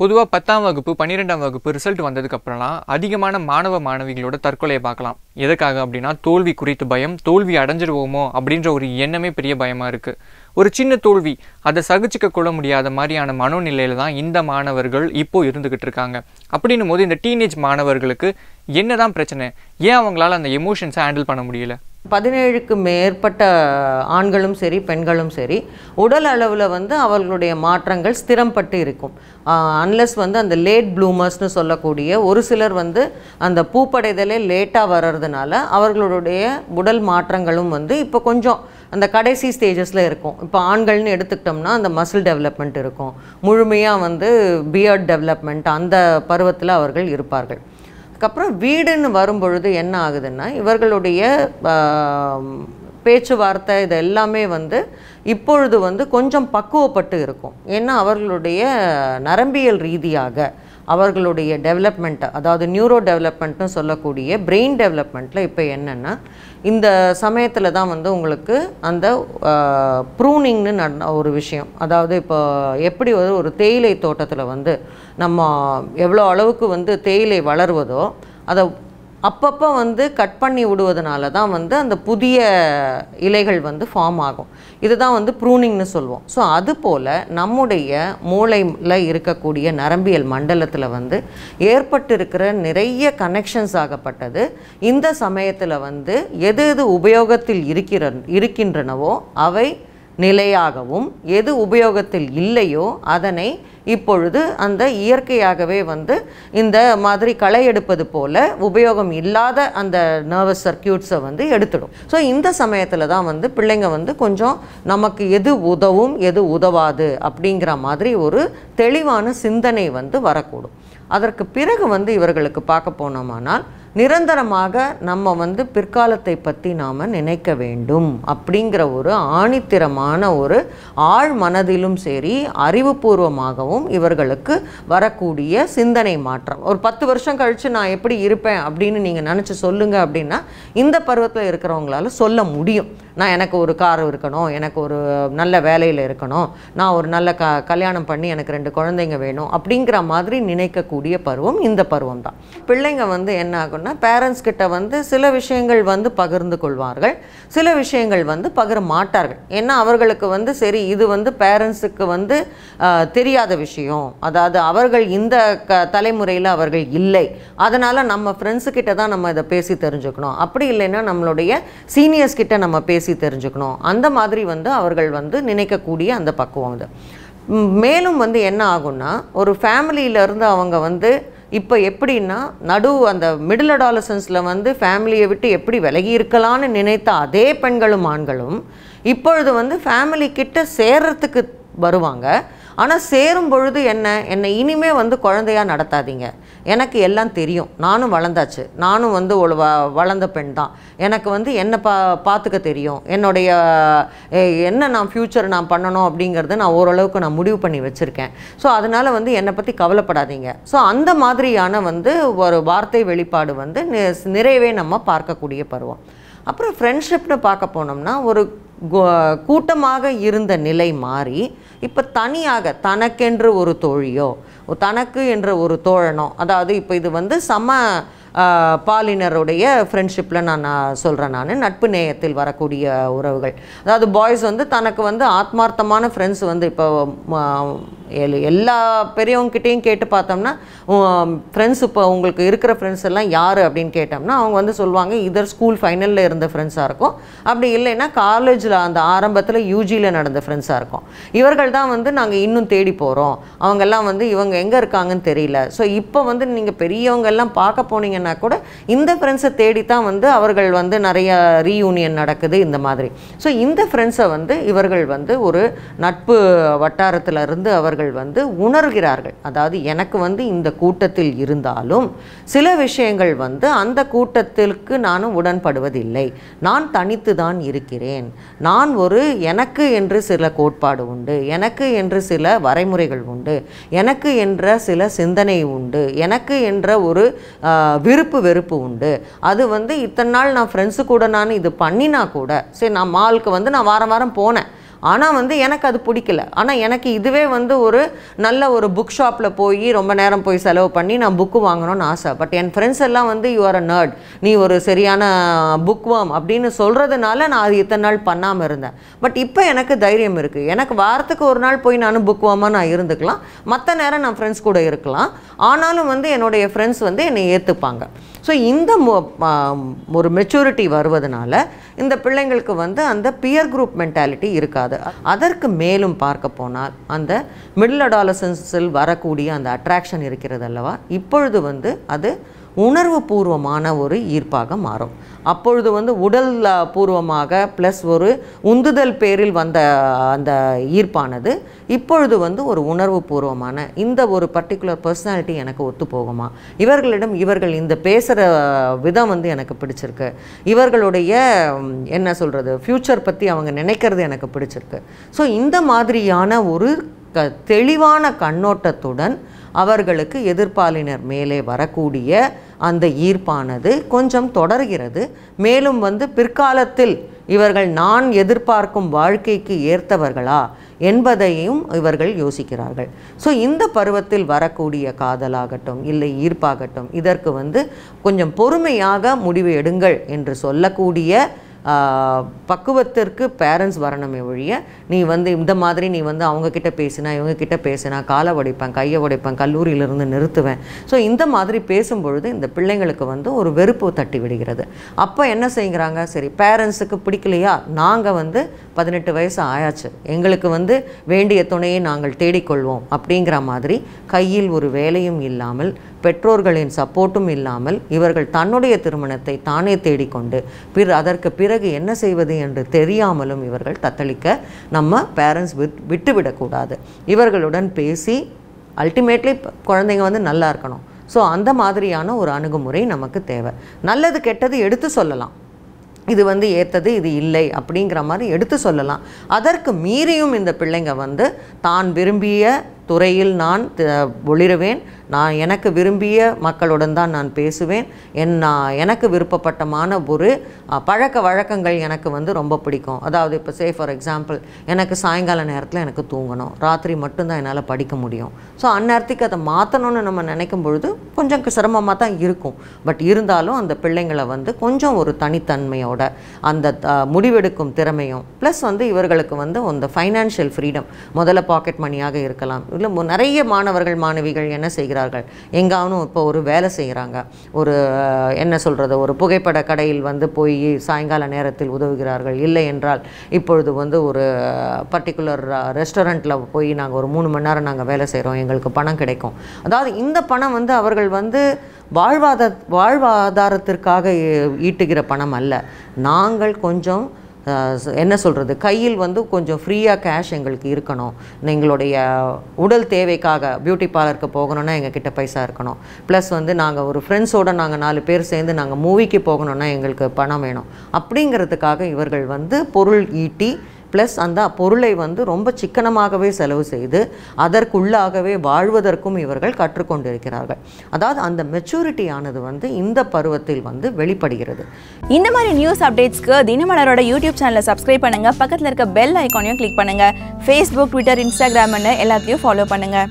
பொதுவாக பத்தாம் வகுப்பு பன்னிரெண்டாம் வகுப்பு ரிசல்ட் வந்ததுக்கப்புறம்லாம் அதிகமான மாணவ மாணவிகளோட தற்கொலையை பார்க்கலாம் எதுக்காக அப்படின்னா தோல்வி குறித்து பயம் தோல்வி அடைஞ்சிடுவோமோ அப்படின்ற ஒரு எண்ணமே பெரிய பயமாக இருக்குது ஒரு சின்ன தோல்வி அதை சகிச்சிக்க கொள்ள முடியாத மாதிரியான மனோநிலையில் தான் இந்த மாணவர்கள் இப்போது இருந்துக்கிட்டு இருக்காங்க அப்படின்னும் போது இந்த டீனேஜ் மாணவர்களுக்கு என்ன தான் பிரச்சனை ஏன் அவங்களால அந்த எமோஷன்ஸை ஹேண்டில் பண்ண முடியல பதினேழுக்கு மேற்பட்ட ஆண்களும் சரி பெண்களும் சரி உடல் அளவில் வந்து அவர்களுடைய மாற்றங்கள் ஸ்திரம்பட்டு இருக்கும் அன்லஸ் வந்து அந்த லேட் ப்ளூமர்ஸ்னு சொல்லக்கூடிய ஒரு சிலர் வந்து அந்த பூப்படைதலே லேட்டாக வர்றதுனால அவர்களுடைய உடல் மாற்றங்களும் வந்து இப்போ கொஞ்சம் அந்த கடைசி ஸ்டேஜஸில் இருக்கும் இப்போ ஆண்கள்னு எடுத்துக்கிட்டோம்னா அந்த மசில் டெவலப்மெண்ட் இருக்கும் முழுமையாக வந்து பியர்ட் டெவலப்மெண்ட் அந்த பருவத்தில் அவர்கள் இருப்பார்கள் அதுக்கப்புறம் வீடுன்னு வரும்பொழுது என்ன ஆகுதுன்னா இவர்களுடைய பேச்சுவார்த்தை இது எல்லாமே வந்து இப்பொழுது வந்து கொஞ்சம் பக்குவப்பட்டு இருக்கும் ஏன்னா அவர்களுடைய நரம்பியல் ரீதியாக அவர்களுடைய டெவலப்மெண்ட்டை அதாவது நியூரோ டெவலப்மெண்ட்னு சொல்லக்கூடிய பிரெயின் டெவலப்மெண்ட்டில் இப்போ என்னென்னா இந்த சமயத்தில் தான் வந்து உங்களுக்கு அந்த ப்ரூனிங்னு நட ஒரு விஷயம் அதாவது இப்போ எப்படி வந்து ஒரு தேயிலை தோட்டத்தில் வந்து நம்ம எவ்வளோ அளவுக்கு வந்து தேயிலை வளருவதோ அதை அப்பப்போ வந்து கட் பண்ணி விடுவதனால தான் வந்து அந்த புதிய இலைகள் வந்து ஃபார்ம் ஆகும் இதுதான் வந்து ப்ரூனிங்னு சொல்லுவோம் ஸோ அது போல் நம்முடைய மூளையில் இருக்கக்கூடிய நரம்பியல் மண்டலத்தில் வந்து ஏற்பட்டிருக்கிற நிறைய கனெக்ஷன்ஸ் ஆகப்பட்டது இந்த சமயத்தில் வந்து எது எது உபயோகத்தில் இருக்கிற இருக்கின்றனவோ அவை நிலையாகவும் எது உபயோகத்தில் இல்லையோ அதனை இப்பொழுது அந்த இயற்கையாகவே வந்து இந்த மாதிரி களை எடுப்பது போல் உபயோகம் இல்லாத அந்த நர்வஸ் சர்க்கியூட்ஸை வந்து எடுத்துடும் ஸோ இந்த சமயத்தில் தான் வந்து பிள்ளைங்க வந்து கொஞ்சம் நமக்கு எது உதவும் எது உதவாது அப்படிங்கிற மாதிரி ஒரு தெளிவான சிந்தனை வந்து வரக்கூடும் அதற்கு பிறகு வந்து இவர்களுக்கு பார்க்க போனோமானால் நிரந்தரமாக நம்ம வந்து பிற்காலத்தை பற்றி நாம் நினைக்க வேண்டும் அப்படிங்கிற ஒரு ஆணித்திரமான ஒரு ஆழ் மனதிலும் சரி அறிவுபூர்வமாகவும் இவர்களுக்கு வரக்கூடிய சிந்தனை மாற்றம் ஒரு பத்து வருஷம் கழித்து நான் எப்படி இருப்பேன் அப்படின்னு நீங்கள் நினச்சி சொல்லுங்கள் அப்படின்னா இந்த பருவத்தில் இருக்கிறவங்களால சொல்ல முடியும் நான் எனக்கு ஒரு கார் இருக்கணும் எனக்கு ஒரு நல்ல வேலையில் இருக்கணும் நான் ஒரு நல்ல க கல்யாணம் பண்ணி எனக்கு ரெண்டு குழந்தைங்க வேணும் அப்படிங்கிற மாதிரி நினைக்கக்கூடிய பருவம் இந்த பருவம் தான் பிள்ளைங்க வந்து என்ன ஆகும்னா பேரண்ட்ஸ் கிட்ட வந்து சில விஷயங்கள் வந்து பகிர்ந்து கொள்வார்கள் சில விஷயங்கள் வந்து பகிர மாட்டார்கள் ஏன்னா அவர்களுக்கு வந்து சரி இது வந்து பேரண்ட்ஸுக்கு வந்து தெரியாத விஷயம் அதாவது அவர்கள் இந்த க தலைமுறையில் அவர்கள் இல்லை அதனால் நம்ம ஃப்ரெண்ட்ஸுக்கிட்ட தான் நம்ம இதை பேசி தெரிஞ்சுக்கணும் அப்படி இல்லைன்னா நம்மளுடைய சீனியர்ஸ் கிட்ட நம்ம பேசி பேசி தெரிஞ்சுக்கணும் அந்த மாதிரி வந்து அவர்கள் வந்து நினைக்கக்கூடிய அந்த பக்குவம் அது மேலும் வந்து என்ன ஆகும்னா ஒரு ஃபேமிலியிலேருந்து அவங்க வந்து இப்போ எப்படின்னா நடு அந்த மிடில் அடாலசன்ஸில் வந்து ஃபேமிலியை விட்டு எப்படி விலகி இருக்கலான்னு நினைத்த அதே பெண்களும் ஆண்களும் இப்பொழுது வந்து ஃபேமிலி கிட்ட சேர்றதுக்கு வருவாங்க ஆனால் சேரும் பொழுது என்ன என்னை இனிமே வந்து குழந்தையாக நடத்தாதீங்க எனக்கு எல்லாம் தெரியும் நானும் வளர்ந்தாச்சு நானும் வந்து ஒரு வ வளர்ந்த பெண் தான் எனக்கு வந்து என்னை பா பார்த்துக்க தெரியும் என்னுடைய என்ன நான் ஃப்யூச்சர் நான் பண்ணணும் அப்படிங்கிறத நான் ஓரளவுக்கு நான் முடிவு பண்ணி வச்சுருக்கேன் ஸோ அதனால் வந்து என்னை பற்றி கவலைப்படாதீங்க ஸோ அந்த மாதிரியான வந்து ஒரு வார்த்தை வெளிப்பாடு வந்து நிறைவே நம்ம பார்க்கக்கூடிய பருவம் அப்புறம் ஃப்ரெண்ட்ஷிப்னு பார்க்க போனோம்னா ஒரு கூட்டமாக இருந்த நிலை மாறி இப்போ தனியாக தனக்கென்று ஒரு தோழியோ தனக்கு என்ற ஒரு தோழனோ அதாவது இப்போ இது வந்து சம பாலினருடைய ஃப்ரெண்ட்ஷிப்பில் நான் சொல்கிறேன் நான் நட்பு நேயத்தில் வரக்கூடிய உறவுகள் அதாவது பாய்ஸ் வந்து தனக்கு வந்து ஆத்மார்த்தமான ஃப்ரெண்ட்ஸ் வந்து இப்போ எல் எல்லா பெரியவங்ககிட்டையும் கேட்டு பார்த்தோம்னா ஃப்ரெண்ட்ஸ் இப்போ உங்களுக்கு இருக்கிற ஃப்ரெண்ட்ஸ் எல்லாம் யார் அப்படின்னு கேட்டோம்னா அவங்க வந்து சொல்லுவாங்க இதர் ஸ்கூல் ஃபைனலில் இருந்த ஃப்ரெண்ட்ஸாக இருக்கும் அப்படி இல்லைன்னா காலேஜில் அந்த ஆரம்பத்தில் யூஜியில் நடந்த ஃப்ரெண்ட்ஸாக இருக்கும் இவர்கள் தான் வந்து நாங்கள் இன்னும் தேடி போகிறோம் அவங்கெல்லாம் வந்து இவங்க எங்கே இருக்காங்கன்னு தெரியல ஸோ இப்போ வந்து நீங்கள் பெரியவங்க எல்லாம் பார்க்க போனீங்கன்னா கூட இந்த ஃப்ரெண்ட்ஸை தேடி தான் வந்து அவர்கள் வந்து நிறைய ரீயூனியன் நடக்குது இந்த மாதிரி ஸோ இந்த ஃப்ரெண்ட்ஸை வந்து இவர்கள் வந்து ஒரு நட்பு வட்டாரத்தில் இருந்து அவர் அவர்கள் வந்து உணர்கிறார்கள் அதாவது எனக்கு வந்து இந்த கூட்டத்தில் இருந்தாலும் சில விஷயங்கள் வந்து அந்த கூட்டத்திற்கு நானும் உடன்படுவதில்லை நான் தனித்து தான் இருக்கிறேன் நான் ஒரு எனக்கு என்று சில கோட்பாடு உண்டு எனக்கு என்று சில வரைமுறைகள் உண்டு எனக்கு என்ற சில சிந்தனை உண்டு எனக்கு என்ற ஒரு விருப்பு வெறுப்பு உண்டு அது வந்து இத்தனை நாள் நான் ஃப்ரெண்ட்ஸு கூட நான் இது பண்ணினா கூட சரி நான் மாலுக்கு வந்து நான் வாரம் வாரம் போனேன் ஆனால் வந்து எனக்கு அது பிடிக்கல ஆனால் எனக்கு இதுவே வந்து ஒரு நல்ல ஒரு புக் ஷாப்பில் போய் ரொம்ப நேரம் போய் செலவு பண்ணி நான் புக்கு வாங்கணும்னு ஆசை பட் என் ஃப்ரெண்ட்ஸ் எல்லாம் வந்து யூ ஆர் அ நர்ட் நீ ஒரு சரியான புக் வாம் அப்படின்னு சொல்கிறதுனால நான் அது இத்தனை நாள் பண்ணாமல் இருந்தேன் பட் இப்போ எனக்கு தைரியம் இருக்குது எனக்கு வாரத்துக்கு ஒரு நாள் போய் நானும் புக் வாமாக நான் இருந்துக்கலாம் மற்ற நேரம் நான் ஃப்ரெண்ட்ஸ் கூட இருக்கலாம் ஆனாலும் வந்து என்னுடைய ஃப்ரெண்ட்ஸ் வந்து என்னை ஏற்றுப்பாங்க ஸோ இந்த ஒரு மெச்சூரிட்டி வருவதனால இந்த பிள்ளைங்களுக்கு வந்து அந்த பியர் குரூப் மென்டாலிட்டி இருக்காது அதற்கு மேலும் பார்க்க போனால் அந்த மிடில் அடாலசன்ஸில் வரக்கூடிய அந்த அட்ராக்ஷன் இருக்கிறது அல்லவா இப்பொழுது வந்து அது உணர்வு பூர்வமான ஒரு ஈர்ப்பாக மாறும் அப்பொழுது வந்து உடல் பூர்வமாக ப்ளஸ் ஒரு உந்துதல் பேரில் வந்த அந்த ஈர்ப்பானது இப்பொழுது வந்து ஒரு உணர்வு பூர்வமான இந்த ஒரு பர்டிகுலர் பர்சனாலிட்டி எனக்கு ஒத்து போகுமா இவர்களிடம் இவர்கள் இந்த பேசுகிற விதம் வந்து எனக்கு பிடிச்சிருக்கு இவர்களுடைய என்ன சொல்கிறது ஃப்யூச்சர் பற்றி அவங்க நினைக்கிறது எனக்கு பிடிச்சிருக்கு ஸோ இந்த மாதிரியான ஒரு க தெளிவான கண்ணோட்டத்துடன் அவர்களுக்கு எதிர்ப்பாளினர் மேலே வரக்கூடிய அந்த ஈர்ப்பானது கொஞ்சம் தொடர்கிறது மேலும் வந்து பிற்காலத்தில் இவர்கள் நான் எதிர்பார்க்கும் வாழ்க்கைக்கு ஏற்றவர்களா என்பதையும் இவர்கள் யோசிக்கிறார்கள் ஸோ இந்த பருவத்தில் வரக்கூடிய காதலாகட்டும் இல்லை ஈர்ப்பாகட்டும் இதற்கு வந்து கொஞ்சம் பொறுமையாக முடிவு எடுங்கள் என்று சொல்லக்கூடிய பக்குவத்திற்கு பேரண்ட்ஸ் வரணுமே ஒழிய நீ வந்து இந்த மாதிரி நீ வந்து அவங்கக்கிட்ட பேசினா இவங்கக்கிட்ட பேசினா காலை உடைப்பேன் கையை உடைப்பேன் கல்லூரியிலிருந்து நிறுத்துவேன் ஸோ இந்த மாதிரி பேசும்பொழுது இந்த பிள்ளைங்களுக்கு வந்து ஒரு வெறுப்பு தட்டி விடுகிறது அப்போ என்ன செய்கிறாங்க சரி பேரண்ட்ஸுக்கு பிடிக்கலையா நாங்கள் வந்து பதினெட்டு வயசு ஆயாச்சு எங்களுக்கு வந்து வேண்டிய துணையை நாங்கள் தேடிக்கொள்வோம் அப்படிங்கிற மாதிரி கையில் ஒரு வேலையும் இல்லாமல் பெற்றோர்களின் சப்போர்ட்டும் இல்லாமல் இவர்கள் தன்னுடைய திருமணத்தை தானே தேடிக்கொண்டு பிற அதற்கு பிறகு என்ன செய்வது என்று தெரியாமலும் இவர்கள் தத்தளிக்க நம்ம பேரண்ட்ஸ் விட் விட்டுவிடக்கூடாது இவர்களுடன் பேசி அல்டிமேட்லி குழந்தைங்க வந்து நல்லா இருக்கணும் ஸோ அந்த மாதிரியான ஒரு அணுகுமுறை நமக்கு தேவை நல்லது கெட்டது எடுத்து சொல்லலாம் இது வந்து ஏற்றது இது இல்லை அப்படிங்கிற மாதிரி எடுத்து சொல்லலாம் அதற்கு மீறியும் இந்த பிள்ளைங்க வந்து தான் விரும்பிய துறையில் நான் ஒளிருவேன் நான் எனக்கு விரும்பிய மக்களுடன் தான் நான் பேசுவேன் என் நான் எனக்கு விருப்பப்பட்டமான ஒரு பழக்க வழக்கங்கள் எனக்கு வந்து ரொம்ப பிடிக்கும் அதாவது இப்போ சே ஃபார் எக்ஸாம்பிள் எனக்கு சாயங்கால நேரத்தில் எனக்கு தூங்கணும் ராத்திரி மட்டும்தான் என்னால் படிக்க முடியும் ஸோ அந்நேரத்துக்கு அதை மாற்றணும்னு நம்ம நினைக்கும் பொழுது கொஞ்சம் சிரமமாக தான் இருக்கும் பட் இருந்தாலும் அந்த பிள்ளைங்களை வந்து கொஞ்சம் ஒரு தனித்தன்மையோட அந்த முடிவெடுக்கும் திறமையும் ப்ளஸ் வந்து இவர்களுக்கு வந்து அந்த ஃபைனான்ஷியல் ஃப்ரீடம் முதல்ல பாக்கெட் மணியாக இருக்கலாம் இல்லை நிறைய மாணவர்கள் மாணவிகள் என்ன செய்கிறார்கள் எங்காவும் இப்போ ஒரு வேலை செய்கிறாங்க ஒரு என்ன சொல்கிறது ஒரு புகைப்பட கடையில் வந்து போய் சாயங்கால நேரத்தில் உதவுகிறார்கள் இல்லை என்றால் இப்பொழுது வந்து ஒரு பர்டிகுலர் ரெஸ்டாரண்ட்டில் போய் நாங்கள் ஒரு மூணு மணி நேரம் நாங்கள் வேலை செய்கிறோம் எங்களுக்கு பணம் கிடைக்கும் அதாவது இந்த பணம் வந்து அவர்கள் வந்து வாழ்வாத வாழ்வாதாரத்திற்காக ஈட்டுகிற பணம் அல்ல நாங்கள் கொஞ்சம் என்ன சொல்கிறது கையில் வந்து கொஞ்சம் ஃப்ரீயாக கேஷ் எங்களுக்கு இருக்கணும் எங்களுடைய உடல் தேவைக்காக பியூட்டி பார்லருக்கு போகணுன்னா எங்ககிட்ட பைசா இருக்கணும் ப்ளஸ் வந்து நாங்கள் ஒரு ஃப்ரெண்ட்ஸோடு நாங்கள் நாலு பேர் சேர்ந்து நாங்கள் மூவிக்கு போகணுன்னா எங்களுக்கு பணம் வேணும் அப்படிங்கிறதுக்காக இவர்கள் வந்து பொருள் ஈட்டி ப்ளஸ் அந்த பொருளை வந்து ரொம்ப சிக்கனமாகவே செலவு செய்து அதற்குள்ளாகவே வாழ்வதற்கும் இவர்கள் கற்றுக்கொண்டிருக்கிறார்கள் அதாவது அந்த மெச்சூரிட்டி ஆனது வந்து இந்த பருவத்தில் வந்து வெளிப்படுகிறது இந்த மாதிரி நியூஸ் அப்டேட்ஸ்க்கு தினமலரோட யூடியூப் சேனலை சப்ஸ்கிரைப் பண்ணுங்கள் பக்கத்தில் இருக்க பெல் ஐக்கானையும் கிளிக் பண்ணுங்கள் ஃபேஸ்புக் ட்விட்டர் இன்ஸ்டாகிராம்னு எல்லாத்தையும் ஃபாலோ பண்ணுங்கள்